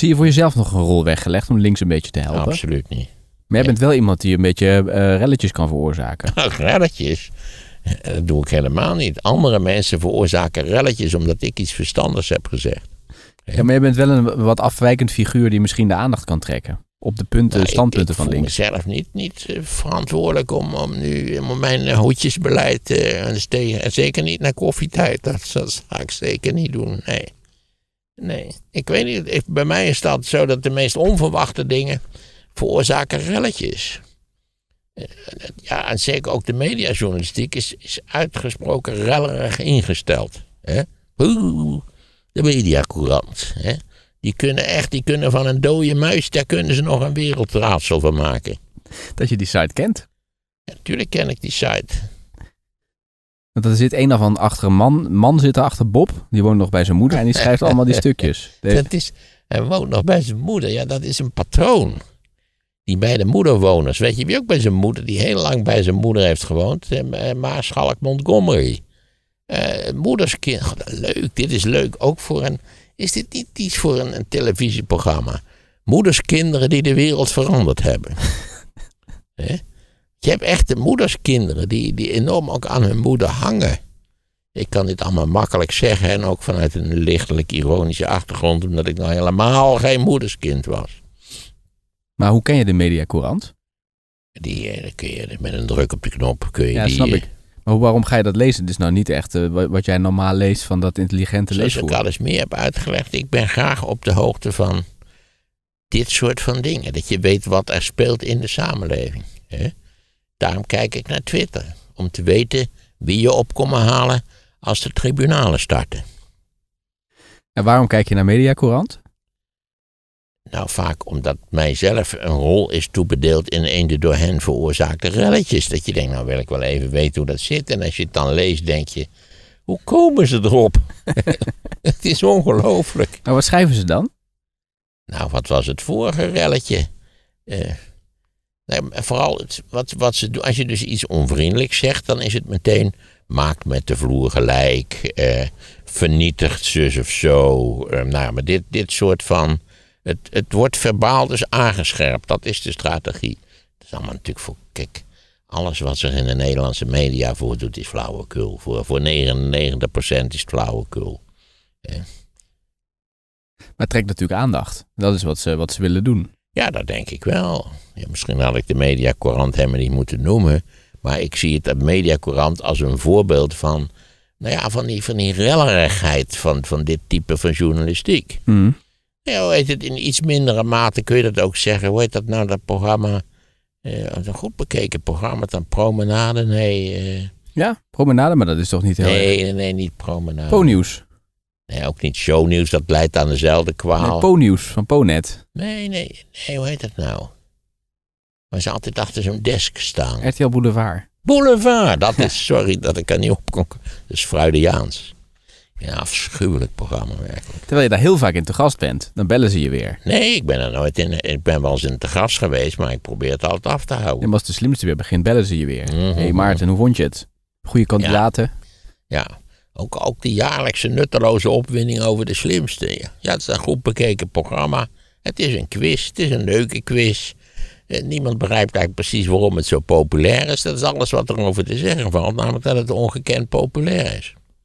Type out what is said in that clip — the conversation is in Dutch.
Zie je voor jezelf nog een rol weggelegd om links een beetje te helpen? Absoluut niet. Maar jij bent wel iemand die een beetje eh, relletjes kan veroorzaken. Nou, relletjes? Eh, dat doe ik helemaal niet. Andere mensen veroorzaken relletjes omdat ik iets verstandigs heb gezegd. Ja, maar je bent wel een wat afwijkend figuur die misschien de aandacht kan trekken. Op de punten, nou, standpunten van links. Ik ben zelf niet, niet eh, verantwoordelijk om, om nu mijn hoedjesbeleid. Uh, en zeker niet naar koffietijd. Dat, dat ga ik zeker niet doen. Nee. Nee, ik weet niet. bij mij is dat zo dat de meest onverwachte dingen veroorzaken relletjes. Eh, ja, en zeker ook de mediajournalistiek is, is uitgesproken rellerig ingesteld. Hè? de mediacourant. Hè? Die kunnen echt, die kunnen van een dode muis, daar kunnen ze nog een wereldraadsel van maken. Dat je die site kent? Natuurlijk ken ik die site. Want er zit een van achter een man. Man zit er achter Bob. Die woont nog bij zijn moeder en die schrijft allemaal die stukjes. Dus- dat is, hij woont nog bij zijn moeder. Ja, dat is een patroon. Die bij de moederwoners. Weet je wie ook bij zijn moeder, die heel lang bij zijn moeder heeft gewoond? Eh, eh, Maarschalk Montgomery. Uh, moederskind. leuk, dit is leuk. Ook voor een. Is dit niet iets voor een, een televisieprogramma? Moederskinderen die de wereld veranderd hebben. Hè? Je hebt echte moederskinderen die, die enorm ook aan hun moeder hangen. Ik kan dit allemaal makkelijk zeggen en ook vanuit een lichtelijk ironische achtergrond, omdat ik nou helemaal geen moederskind was. Maar hoe ken je de mediacourant? Die, eh, kun je met een druk op de knop kun je ja, die, snap ik. Maar waarom ga je dat lezen? Het is nou niet echt eh, wat jij normaal leest van dat intelligente lezen. Zoals ik al eens meer heb uitgelegd, ik ben graag op de hoogte van dit soort van dingen. Dat je weet wat er speelt in de samenleving. Hè? Daarom kijk ik naar Twitter, om te weten wie je op komen halen als de tribunalen starten. En waarom kijk je naar Mediacourant? Nou, vaak omdat mijzelf een rol is toebedeeld in een de door hen veroorzaakte relletjes. Dat je denkt, nou wil ik wel even weten hoe dat zit. En als je het dan leest, denk je, hoe komen ze erop? het is ongelooflijk. Nou, wat schrijven ze dan? Nou, wat was het vorige relletje? Uh, vooral het, wat, wat ze doen. Als je dus iets onvriendelijks zegt, dan is het meteen. Maakt met de vloer gelijk. Eh, vernietigt zus of zo. Eh, nou, maar dit, dit soort van. Het, het wordt verbaal dus aangescherpt. Dat is de strategie. Dat is allemaal natuurlijk voor kijk Alles wat zich in de Nederlandse media voordoet is flauwekul. Voor, voor 99% is het flauwekul. Eh. Maar trekt natuurlijk aandacht. Dat is wat ze, wat ze willen doen. Ja, dat denk ik wel. Ja, misschien had ik de mediacorant helemaal niet moeten noemen. Maar ik zie het de mediacorant als een voorbeeld van. Nou ja, van die, van die rellerigheid van, van dit type van journalistiek. Mm. Ja, hoe het, in iets mindere mate kun je dat ook zeggen. Hoe heet dat nou, dat programma? Eh, een goed bekeken programma, dan Promenade? Nee. Eh. Ja, Promenade, maar dat is toch niet heel Nee, nee, niet Promenade. Nieuws. Nee, ook niet shownieuws, dat leidt aan dezelfde kwaal. Nee, Po-nieuws van Ponet. Nee, nee, nee, hoe heet dat nou? Maar ze altijd achter zo'n desk staan. RTL Boulevard. Boulevard, dat is, sorry dat ik er niet op kon. Dat is Freudiaans. Ja, afschuwelijk programma werkelijk. Terwijl je daar heel vaak in te gast bent, dan bellen ze je weer. Nee, ik ben er nooit in. Ik ben wel eens in te gast geweest, maar ik probeer het altijd af te houden. En als de slimste weer begint, bellen ze je weer. Hé mhm. hey Maarten, hoe vond je het? Goede kandidaten? ja. Ook, ook die jaarlijkse nutteloze opwinding over de slimste. Ja, het is een goed bekeken programma. Het is een quiz, het is een leuke quiz. Eh, niemand begrijpt eigenlijk precies waarom het zo populair is. Dat is alles wat er over te zeggen valt, namelijk dat het ongekend populair is.